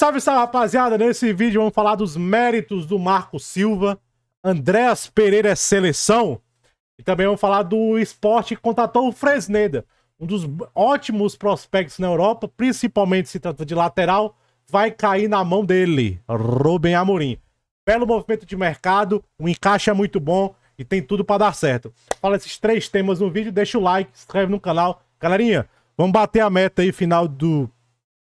Salve, salve, rapaziada! Nesse vídeo vamos falar dos méritos do Marco Silva. Andréas Pereira é seleção. E também vamos falar do esporte que contratou o Fresneda. Um dos ótimos prospectos na Europa, principalmente se trata de lateral, vai cair na mão dele, Rubem Amorim. Belo movimento de mercado, um encaixe é muito bom e tem tudo para dar certo. Fala esses três temas no vídeo, deixa o like, se inscreve no canal. Galerinha, vamos bater a meta aí final do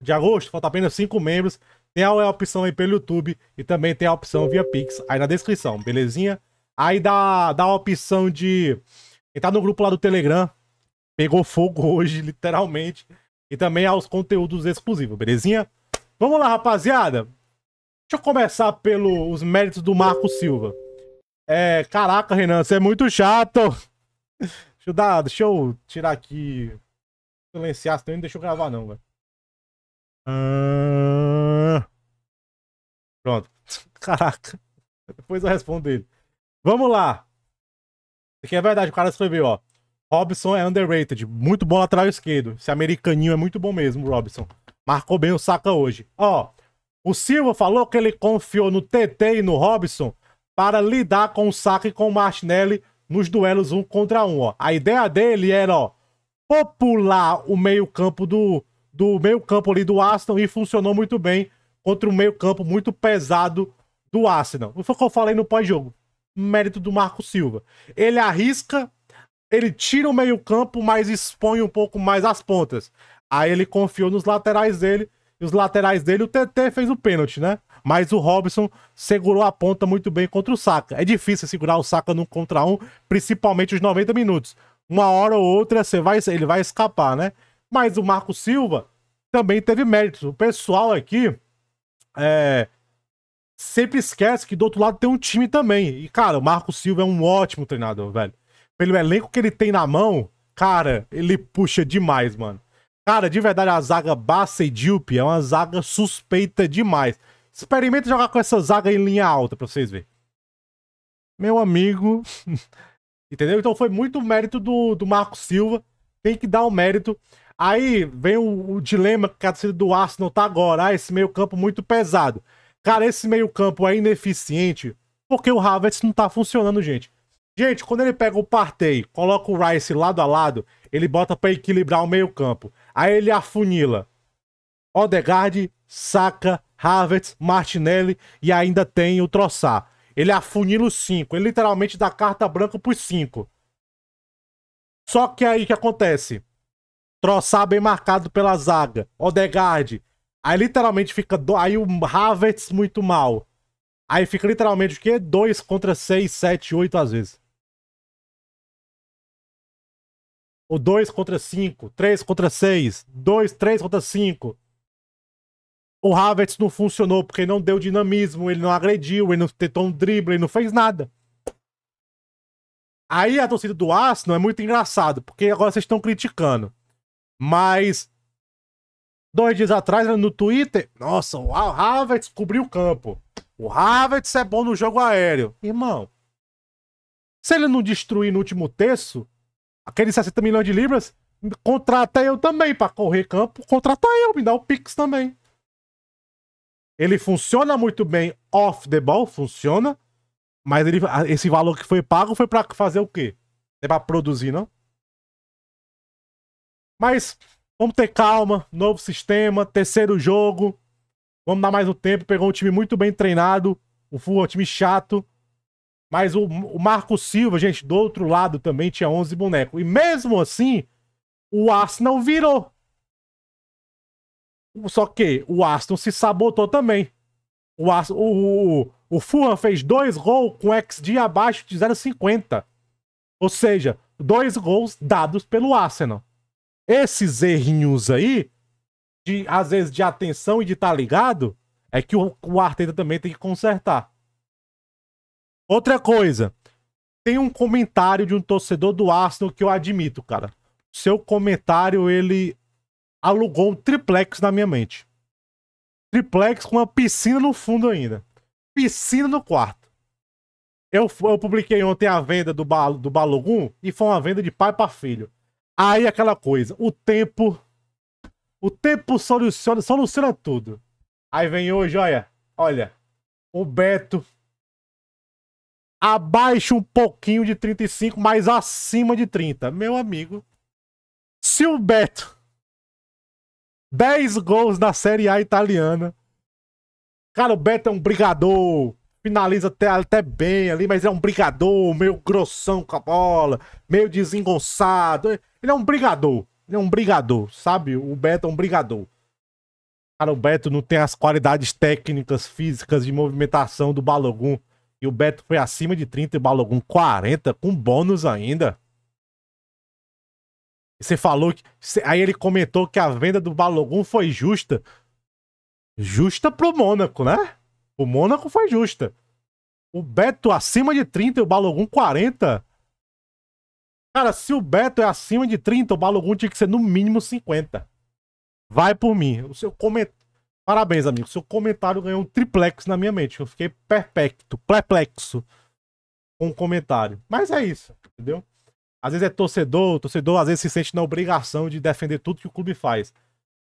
de agosto. Falta apenas 5 membros. Tem a opção aí pelo YouTube e também tem a opção via Pix aí na descrição, belezinha? Aí dá, dá a opção de entrar no grupo lá do Telegram. Pegou fogo hoje, literalmente. E também aos conteúdos exclusivos, belezinha? Vamos lá, rapaziada. Deixa eu começar pelos méritos do Marco Silva. É, caraca, Renan, você é muito chato. Deixa eu, dar, deixa eu tirar aqui. Silenciar, senão não deixa eu gravar, não, velho. Ah. Pronto. Caraca. Depois eu respondo ele. Vamos lá. aqui é verdade, o cara escreveu, ó. Robson é underrated. Muito bom lateral esquerdo. Esse americaninho é muito bom mesmo, Robson. Marcou bem o saca hoje. Ó, o Silva falou que ele confiou no TT e no Robson para lidar com o saca e com o Martinelli nos duelos um contra um, ó. A ideia dele era, ó, popular o meio-campo do do meio-campo ali do Arsenal e funcionou muito bem contra um meio-campo muito pesado do Arsenal. Foi o que eu falei no pós-jogo. Mérito do Marco Silva. Ele arrisca, ele tira o meio-campo, mas expõe um pouco mais as pontas. Aí ele confiou nos laterais dele. E os laterais dele, o TT fez o pênalti, né? Mas o Robson segurou a ponta muito bem contra o Saka. É difícil segurar o Saka num contra um, principalmente os 90 minutos. Uma hora ou outra você vai, ele vai escapar, né? Mas o Marco Silva também teve méritos. O pessoal aqui é, sempre esquece que do outro lado tem um time também. E, cara, o Marco Silva é um ótimo treinador, velho. Pelo elenco que ele tem na mão, cara, ele puxa demais, mano. Cara, de verdade, a zaga Bassa e Dilp é uma zaga suspeita demais. Experimenta jogar com essa zaga em linha alta pra vocês verem. Meu amigo. Entendeu? Então foi muito mérito do, do Marco Silva. Tem que dar o mérito. Aí vem o, o dilema que a torcida do Arsenal tá agora. Ah, esse meio-campo muito pesado. Cara, esse meio-campo é ineficiente porque o Havertz não tá funcionando, gente. Gente, quando ele pega o Partey, coloca o Rice lado a lado, ele bota para equilibrar o meio-campo. Aí ele afunila. Odegaard, Saka, Havertz, Martinelli e ainda tem o Troçar. Ele afunila os cinco. Ele literalmente dá carta branca pros cinco. Só que aí que acontece? Troçar bem marcado pela zaga. Odegaard. Aí literalmente fica. Do... Aí o Havertz muito mal. Aí fica literalmente o quê? 2 contra 6, 7, 8 às vezes. O 2 contra 5, 3 contra 6, 2, 3 contra 5. O Havertz não funcionou porque não deu dinamismo, ele não agrediu, ele não tentou um drible, ele não fez nada. Aí a torcida do Arsenal é muito engraçado, porque agora vocês estão criticando. Mas dois dias atrás, né, no Twitter, nossa, o Havertz cobriu o campo. O Havertz é bom no jogo aéreo. Irmão, se ele não destruir no último terço, aqueles 60 milhões de libras, contrata eu também para correr campo, contrata eu, me dá o Pix também. Ele funciona muito bem off the ball, funciona, mas ele, esse valor que foi pago foi para fazer o quê? É para produzir, não? Mas vamos ter calma, novo sistema, terceiro jogo. Vamos dar mais um tempo. Pegou um time muito bem treinado. O Fulham é um time chato. Mas o, o Marco Silva, gente, do outro lado também tinha 11 bonecos. E mesmo assim, o Arsenal virou. Só que o Aston se sabotou também. O, o, o, o Fulham fez dois gols com XG abaixo de 0,50. Ou seja, dois gols dados pelo Arsenal. Esses errinhos aí, de, às vezes de atenção e de estar tá ligado, é que o, o Arteta também tem que consertar. Outra coisa, tem um comentário de um torcedor do Arsenal que eu admito, cara. Seu comentário, ele alugou um triplex na minha mente. Triplex com uma piscina no fundo ainda. Piscina no quarto. Eu, eu publiquei ontem a venda do, ba, do Balogum e foi uma venda de pai para filho. Aí aquela coisa, o tempo. O tempo soluciona, soluciona tudo. Aí vem hoje, olha, olha, o Beto abaixo um pouquinho de 35, mas acima de 30. Meu amigo, se o Beto 10 gols na Série A italiana. Cara, o Beto é um brigador. Finaliza até, até bem ali, mas é um brigador, meio grossão com a bola, meio desengonçado. É ele é um brigador. Ele é um brigador, sabe? O Beto é um brigador. Cara, o Beto não tem as qualidades técnicas, físicas de movimentação do Balogun. E o Beto foi acima de 30 e o Balogun 40, com bônus ainda. Você falou que. Aí ele comentou que a venda do Balogun foi justa. Justa pro Mônaco, né? O Mônaco foi justa. O Beto acima de 30 e o Balogun 40. Cara, se o Beto é acima de 30, o Balogun tinha que ser no mínimo 50. Vai por mim. O seu comentário. Parabéns, amigo. O seu comentário ganhou um triplex na minha mente. Eu fiquei perpétuo, perplexo com o comentário. Mas é isso, entendeu? Às vezes é torcedor, o torcedor às vezes se sente na obrigação de defender tudo que o clube faz.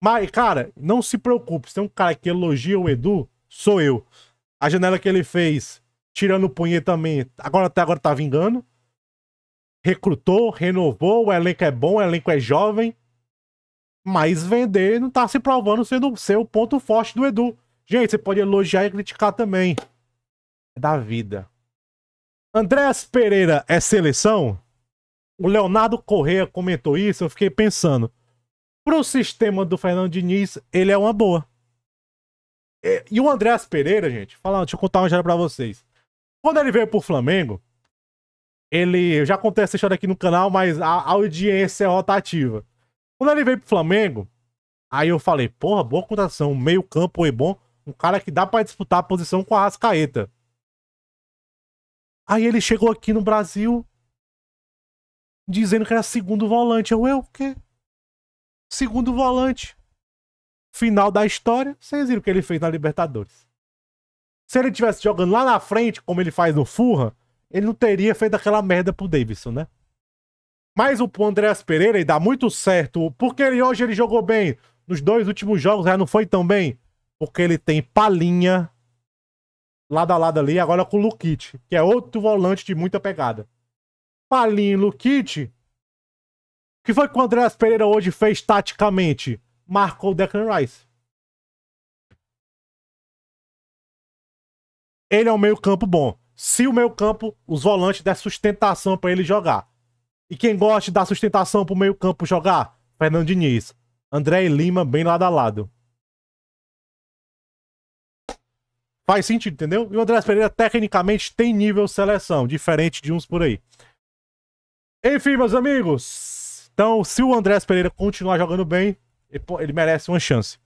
Mas, cara, não se preocupe. Se tem é um cara que elogia o Edu, sou eu. A janela que ele fez, tirando o também. agora até agora tá vingando recrutou, renovou, o elenco é bom, o elenco é jovem. Mas vender não tá se provando sendo ser o ponto forte do Edu. Gente, você pode elogiar e criticar também. É da vida. Andrés Pereira é seleção? O Leonardo Correa comentou isso, eu fiquei pensando. Pro sistema do Fernando Diniz, ele é uma boa. E, e o Andrés Pereira, gente, falar, deixa eu contar uma história pra vocês. Quando ele veio pro Flamengo, ele. Eu já contei essa história aqui no canal, mas a audiência é rotativa. Quando ele veio pro Flamengo, aí eu falei, porra, boa cotação, meio campo é bom, um cara que dá para disputar a posição com a Rascaeta. Aí ele chegou aqui no Brasil dizendo que era segundo volante. Eu, eu, o quê? Segundo volante. Final da história, vocês viram o que ele fez na Libertadores. Se ele tivesse jogando lá na frente, como ele faz no Furra, ele não teria feito aquela merda pro Davidson, né? Mas o Andréas Pereira, ele dá muito certo, porque ele, hoje ele jogou bem. Nos dois últimos jogos já não foi tão bem, porque ele tem Palinha lado a lado ali, agora com o Lukic, que é outro volante de muita pegada. Palinha e Lukic, que foi que o Andréas Pereira hoje fez taticamente? Marcou o Declan Rice. Ele é um meio campo bom se o meio campo, os volantes der sustentação para ele jogar. E quem gosta de dar sustentação para o meio campo jogar? Fernando Diniz. André e Lima bem lado a lado. Faz sentido, entendeu? E o André Pereira tecnicamente tem nível seleção, diferente de uns por aí. Enfim, meus amigos. Então, se o André Pereira continuar jogando bem, ele merece uma chance.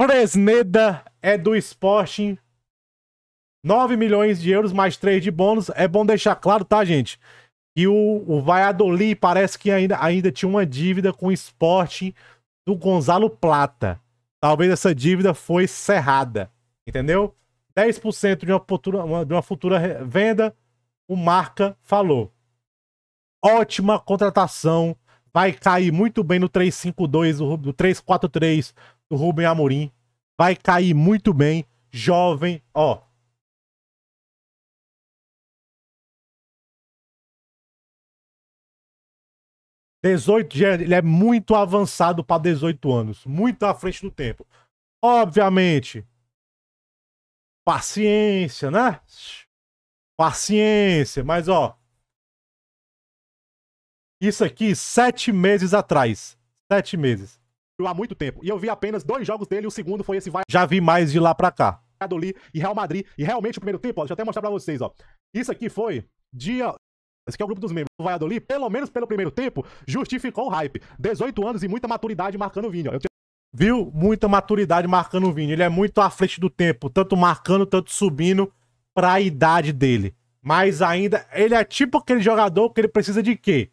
Fresneda é do Sporting 9 milhões de euros mais 3 de bônus. É bom deixar claro, tá, gente? Que o, o Valladolid parece que ainda, ainda tinha uma dívida com o esporte do Gonzalo Plata. Talvez essa dívida foi cerrada, entendeu? 10% de uma, futura, uma, de uma futura venda, o Marca falou. Ótima contratação, vai cair muito bem no 352, do 343 do Rubem Amorim. Vai cair muito bem, jovem, ó, 18 já, é, ele é muito avançado para 18 anos, muito à frente do tempo. Obviamente, paciência, né? Paciência, mas ó. Isso aqui sete meses atrás. Sete meses. Há muito tempo. E eu vi apenas dois jogos dele, o segundo foi esse vai. Já vi mais de lá pra cá. e Real Madrid. E realmente o primeiro tempo, ó, deixa eu até mostrar pra vocês, ó. Isso aqui foi dia que é o grupo dos membros do Valladolid, pelo menos pelo primeiro tempo, justificou o hype. 18 anos e muita maturidade marcando o Vini. Eu Te... Viu? Muita maturidade marcando o Vini. Ele é muito à frente do tempo, tanto marcando, tanto subindo para a idade dele. Mas ainda, ele é tipo aquele jogador que ele precisa de quê?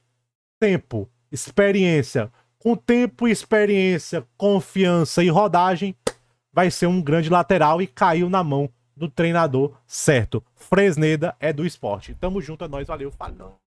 Tempo, experiência. Com tempo, experiência, confiança e rodagem, vai ser um grande lateral e caiu na mão do treinador certo. Fresneda é do esporte. Tamo junto, é nóis, valeu, falou.